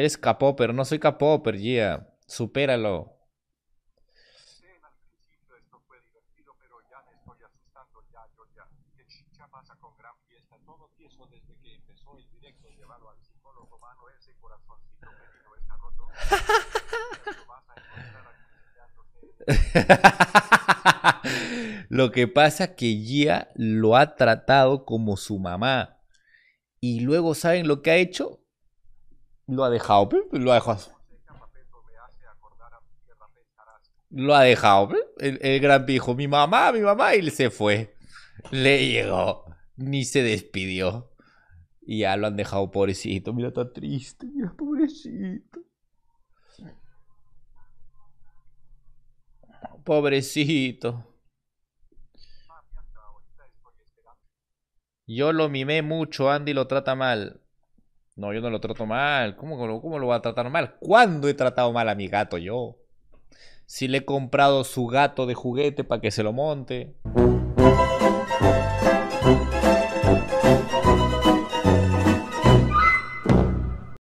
Eres capó, pero no soy capó, pero yeah. Supéralo. lo que pasa es que Gia lo ha tratado como su mamá. Y luego, ¿saben lo que ha hecho? Lo ha dejado, lo ha dejado. Lo ha dejado, el, gran pijo. Mi mamá, mi mamá, y se fue. Le llegó. Ni se despidió. Y ya lo han dejado pobrecito. Mira, está triste. Mira, pobrecito. Pobrecito. Yo lo mimé mucho, Andy lo trata mal. No, yo no lo trato mal. ¿Cómo, lo va a tratar mal? ¿Cuándo he tratado mal a mi gato yo? Si le he comprado su gato de juguete para que se lo monte.